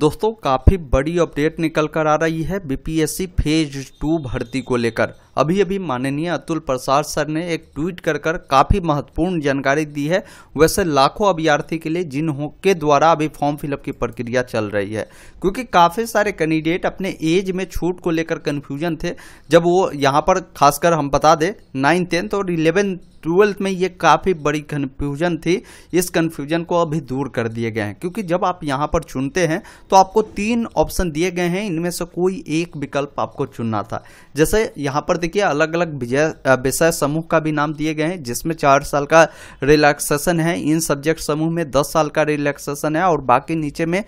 दोस्तों काफ़ी बड़ी अपडेट निकल कर आ रही है बीपीएससी फेज टू भर्ती को लेकर अभी अभी माननीय अतुल प्रसाद सर ने एक ट्वीट कर कर काफ़ी महत्वपूर्ण जानकारी दी है वैसे लाखों अभ्यर्थी के लिए जिन के द्वारा अभी फॉर्म फिलअप की प्रक्रिया चल रही है क्योंकि काफ़ी सारे कैंडिडेट अपने एज में छूट को लेकर कन्फ्यूजन थे जब वो यहाँ पर खासकर हम बता दें नाइन्थ टेंथ और इलेवेंथ ट्वेल्थ में ये काफ़ी बड़ी कन्फ्यूजन थी इस कन्फ्यूजन को अभी दूर कर दिए गए हैं क्योंकि जब आप यहाँ पर चुनते हैं तो आपको तीन ऑप्शन दिए गए हैं इनमें से कोई एक विकल्प आपको चुनना था जैसे यहाँ पर देखिए अलग अलग विषय समूह का भी नाम दिए गए हैं जिसमें चार साल का रिलैक्सेशन है इन सब्जेक्ट समूह में दस साल का रिलैक्सेशन है और बाकी नीचे में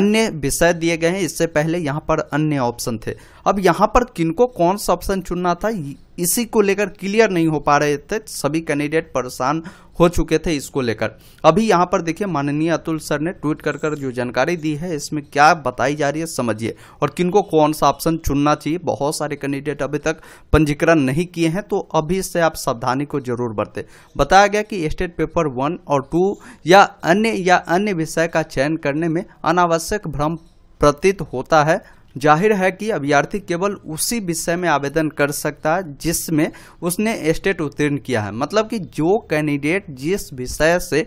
अन्य विषय दिए गए हैं इससे पहले यहाँ पर अन्य ऑप्शन थे अब यहाँ पर किनको कौन सा ऑप्शन चुनना था इसी को लेकर क्लियर नहीं हो पा रहे थे सभी कैंडिडेट परेशान हो चुके थे इसको लेकर अभी यहाँ पर देखिए माननीय अतुल सर ने ट्वीट कर कर जो जानकारी दी है इसमें क्या बताई जा रही है समझिए और किनको कौन सा ऑप्शन चुनना चाहिए बहुत सारे कैंडिडेट अभी तक पंजीकरण नहीं किए हैं तो अभी से आप सावधानी को जरूर बरतें बताया गया कि स्टेट पेपर वन और टू या अन्य या अन्य विषय का चयन करने में अनावश्यक भ्रम प्रतीत होता है जाहिर है कि अभ्यर्थी केवल उसी विषय में आवेदन कर सकता है जिसमें उसने स्टेट उत्तीर्ण किया है मतलब कि जो कैंडिडेट जिस विषय से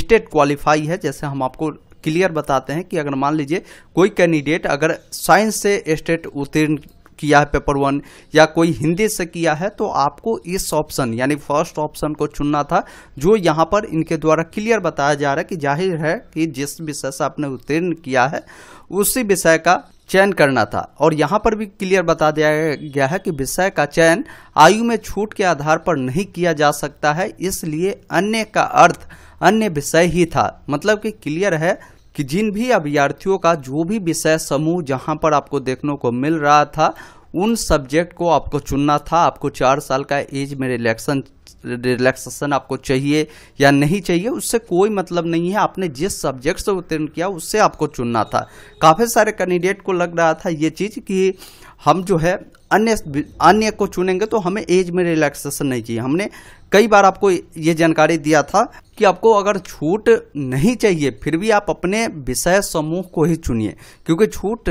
स्टेट क्वालिफाई है जैसे हम आपको क्लियर बताते हैं कि अगर मान लीजिए कोई कैंडिडेट अगर साइंस से स्टेट उत्तीर्ण किया है पेपर वन या कोई हिंदी से किया है तो आपको इस ऑप्शन यानी फर्स्ट ऑप्शन को चुनना था जो यहाँ पर इनके द्वारा क्लियर बताया जा रहा है कि जाहिर है कि जिस विषय से आपने उत्तीर्ण किया है उसी विषय का चयन करना था और यहाँ पर भी क्लियर बता दिया गया है कि विषय का चयन आयु में छूट के आधार पर नहीं किया जा सकता है इसलिए अन्य का अर्थ अन्य विषय ही था मतलब कि क्लियर है कि जिन भी अभ्यर्थियों का जो भी विषय समूह जहां पर आपको देखने को मिल रहा था उन सब्जेक्ट को आपको चुनना था आपको चार साल का एज में रिलैक्सन रिलैक्सेशन आपको चाहिए या नहीं चाहिए उससे कोई मतलब नहीं है आपने जिस सब्जेक्ट से उत्तीर्ण किया उससे आपको चुनना था काफ़ी सारे कैंडिडेट को लग रहा था ये चीज़ कि हम जो है अन्य अन्य को चुनेंगे तो हमें एज में रिलैक्सेशन नहीं चाहिए हमने कई बार आपको ये जानकारी दिया था कि आपको अगर छूट नहीं चाहिए फिर भी आप अपने विषय समूह को ही चुनिए क्योंकि छूट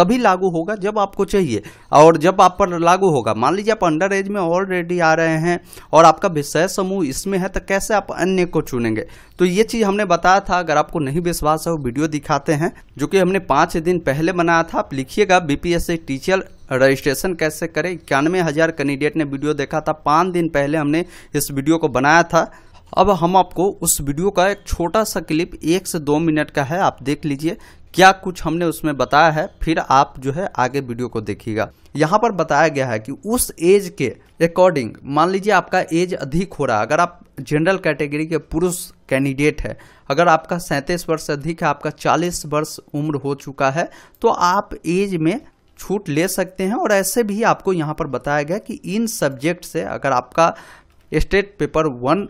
तभी लागू होगा जब आपको चाहिए और जब आप पर लागू होगा मान लीजिए आप अंडर एज में ऑलरेडी आ रहे हैं और आपका विषय समूह इसमें है तो कैसे आप अन्य को चुनेंगे तो ये चीज़ हमने बताया था अगर आपको नहीं विश्वास है वो वीडियो दिखाते हैं जो कि हमने पाँच दिन पहले बनाया था आप लिखिएगा बीपीएससी टीचर रजिस्ट्रेशन कैसे करें इक्यानवे हज़ार कैंडिडेट ने वीडियो देखा था पाँच दिन पहले हमने इस वीडियो को बनाया था अब हम आपको उस वीडियो का एक छोटा सा क्लिप एक से दो मिनट का है आप देख लीजिए क्या कुछ हमने उसमें बताया है फिर आप जो है आगे वीडियो को देखिएगा यहाँ पर बताया गया है कि उस एज के अकॉर्डिंग मान लीजिए आपका एज अधिक हो रहा है अगर आप जनरल कैटेगरी के पुरुष कैंडिडेट है अगर आपका सैंतीस वर्ष अधिक है आपका चालीस वर्ष उम्र हो चुका है तो आप एज में छूट ले सकते हैं और ऐसे भी आपको यहाँ पर बताया गया कि इन सब्जेक्ट से अगर आपका स्टेट पेपर वन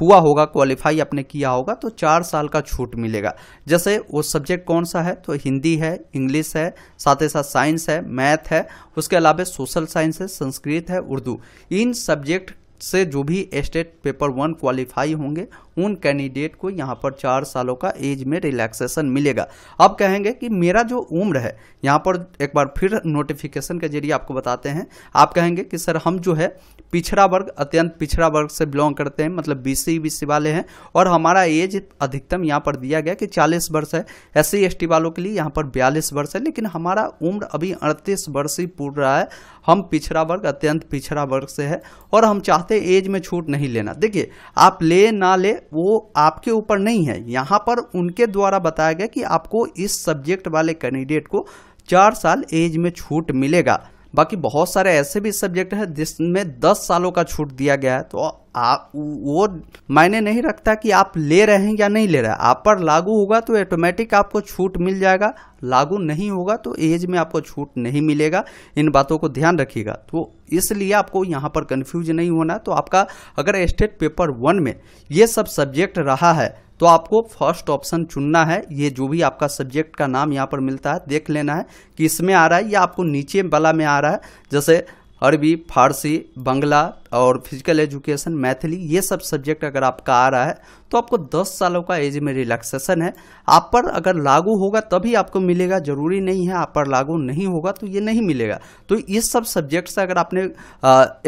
हुआ होगा क्वालिफाई आपने किया होगा तो चार साल का छूट मिलेगा जैसे वो सब्जेक्ट कौन सा है तो हिंदी है इंग्लिश है साथ ही साथ साइंस है मैथ है उसके अलावा सोशल साइंस है संस्कृत है उर्दू इन सब्जेक्ट से जो भी स्टेट पेपर वन क्वालिफाई होंगे उन कैंडिडेट को यहाँ पर चार सालों का एज में रिलैक्सेशन मिलेगा अब कहेंगे कि मेरा जो उम्र है यहाँ पर एक बार फिर नोटिफिकेशन के जरिए आपको बताते हैं आप कहेंगे कि सर हम जो है पिछड़ा वर्ग अत्यंत पिछड़ा वर्ग से बिलोंग करते हैं मतलब बीसी बीसी वाले हैं और हमारा एज अधिकतम यहाँ पर दिया गया कि 40 वर्ष है एस सी वालों के लिए यहाँ पर 42 वर्ष है लेकिन हमारा उम्र अभी 38 वर्ष ही पूर्ण रहा है हम पिछड़ा वर्ग अत्यंत पिछड़ा वर्ग से है और हम चाहते एज में छूट नहीं लेना देखिए आप ले ना ले वो आपके ऊपर नहीं है यहाँ पर उनके द्वारा बताया गया कि आपको इस सब्जेक्ट वाले कैंडिडेट को चार साल एज में छूट मिलेगा बाकी बहुत सारे ऐसे भी सब्जेक्ट हैं जिसमें दस सालों का छूट दिया गया है तो आप वो मायने नहीं रखता कि आप ले रहे हैं या नहीं ले रहे हैं आप पर लागू होगा तो ऑटोमेटिक आपको छूट मिल जाएगा लागू नहीं होगा तो एज में आपको छूट नहीं मिलेगा इन बातों को ध्यान रखिएगा तो इसलिए आपको यहाँ पर कन्फ्यूज नहीं होना तो आपका अगर स्टेट पेपर वन में ये सब सब्जेक्ट रहा है तो आपको फर्स्ट ऑप्शन चुनना है ये जो भी आपका सब्जेक्ट का नाम यहाँ पर मिलता है देख लेना है कि इसमें आ रहा है या आपको नीचे वाला में आ रहा है जैसे अरबी फारसी बंगला और फिजिकल एजुकेशन मैथिली ये सब सब्जेक्ट अगर आपका आ रहा है तो आपको 10 सालों का एज में रिलैक्सेशन है आप पर अगर लागू होगा तभी आपको मिलेगा ज़रूरी नहीं है आप पर लागू नहीं होगा तो ये नहीं मिलेगा तो ये सब सब्जेक्ट से अगर आपने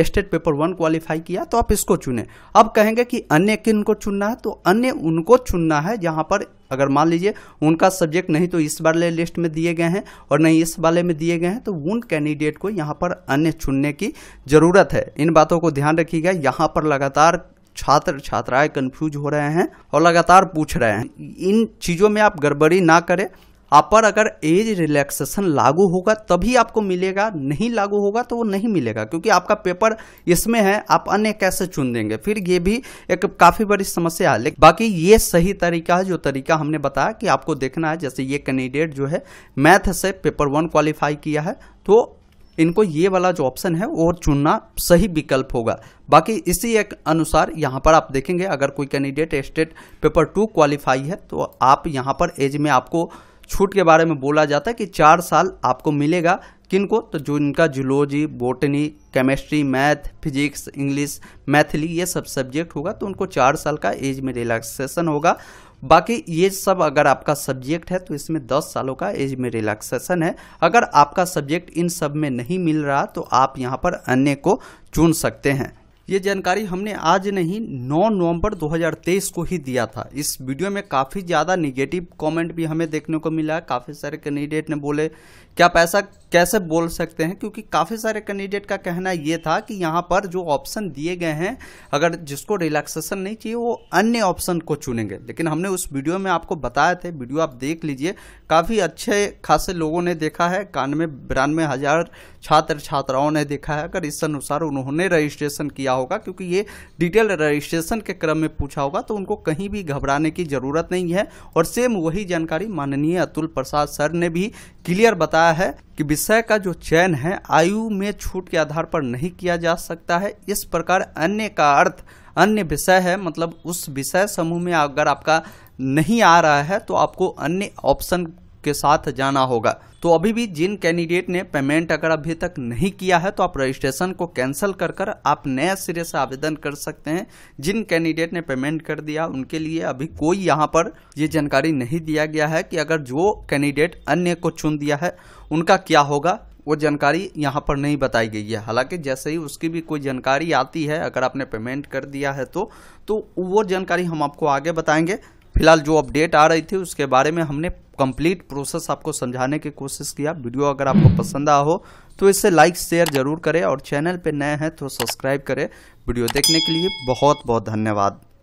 स्टेट पेपर वन क्वालिफाई किया तो आप इसको चुने अब कहेंगे कि अन्य किन को चुनना है तो अन्य उनको चुनना है जहाँ पर अगर मान लीजिए उनका सब्जेक्ट नहीं तो इस वाले लिस्ट में दिए गए हैं और नहीं इस वाले में दिए गए हैं तो उन कैंडिडेट को यहाँ पर अन्य चुनने की ज़रूरत है इन बातों को ध्यान रखिएगा यहाँ पर लगातार छात्र छात्राएं कंफ्यूज हो रहे हैं और लगातार पूछ रहे हैं इन चीज़ों में आप गड़बड़ी ना करें आप पर अगर एज रिलैक्सेशन लागू होगा तभी आपको मिलेगा नहीं लागू होगा तो वो नहीं मिलेगा क्योंकि आपका पेपर इसमें है आप अन्य कैसे चुन देंगे फिर ये भी एक काफ़ी बड़ी समस्या है लेकिन बाकी ये सही तरीका है जो तरीका हमने बताया कि आपको देखना है जैसे ये कैंडिडेट जो है मैथ से पेपर वन क्वालिफाई किया है तो इनको ये वाला जो ऑप्शन है वो चुनना सही विकल्प होगा बाकी इसी एक अनुसार यहाँ पर आप देखेंगे अगर कोई candidate state paper two qualify है तो आप यहाँ पर एज में आपको छूट के बारे में बोला जाता है कि चार साल आपको मिलेगा किनको तो जो इनका zoology botany chemistry math physics English Maithili ये सब सब्जेक्ट होगा तो उनको चार साल का एज में रिलैक्सेशन होगा बाकी ये सब अगर आपका सब्जेक्ट है तो इसमें 10 सालों का एज में रिलैक्सेशन है अगर आपका सब्जेक्ट इन सब में नहीं मिल रहा तो आप यहाँ पर अन्य को चुन सकते हैं ये जानकारी हमने आज नहीं 9 नवंबर 2023 को ही दिया था इस वीडियो में काफ़ी ज़्यादा निगेटिव कमेंट भी हमें देखने को मिला काफ़ी सारे कैंडिडेट ने बोले क्या पैसा कैसे बोल सकते हैं क्योंकि काफ़ी सारे कैंडिडेट का कहना ये था कि यहाँ पर जो ऑप्शन दिए गए हैं अगर जिसको रिलैक्सेशन नहीं चाहिए वो अन्य ऑप्शन को चुनेंगे लेकिन हमने उस वीडियो में आपको बताया थे वीडियो आप देख लीजिए काफ़ी अच्छे खासे लोगों ने देखा है इक्यानवे बिरानवे हज़ार छात्र छात्राओं ने देखा है अगर इस अनुसार उन्होंने रजिस्ट्रेशन किया होगा क्योंकि ये डिटेल रजिस्ट्रेशन के क्रम में पूछा होगा तो उनको कहीं भी घबराने की ज़रूरत नहीं है और सेम वही जानकारी माननीय अतुल प्रसाद सर ने भी क्लियर बताया है कि विषय का जो चयन है आयु में छूट के आधार पर नहीं किया जा सकता है इस प्रकार अन्य का अर्थ अन्य विषय है मतलब उस विषय समूह में अगर आपका नहीं आ रहा है तो आपको अन्य ऑप्शन के साथ जाना होगा तो अभी भी जिन कैंडिडेट ने पेमेंट अगर अभी तक नहीं किया है तो आप रजिस्ट्रेशन को कैंसिल कर कर आप नए सिरे से आवेदन कर सकते हैं जिन कैंडिडेट ने पेमेंट कर दिया उनके लिए अभी कोई यहाँ पर ये जानकारी नहीं दिया गया है कि अगर जो कैंडिडेट अन्य को चुन दिया है उनका क्या होगा वो जानकारी यहाँ पर नहीं बताई गई है हालांकि जैसे ही उसकी भी कोई जानकारी आती है अगर आपने पेमेंट कर दिया है तो तो वो जानकारी हम आपको आगे बताएंगे फिलहाल जो अपडेट आ रही थी उसके बारे में हमने कंप्लीट प्रोसेस आपको समझाने की कोशिश किया वीडियो अगर आपको पसंद आ हो तो इसे लाइक शेयर जरूर करें और चैनल पर नए हैं तो सब्सक्राइब करें वीडियो देखने के लिए बहुत बहुत धन्यवाद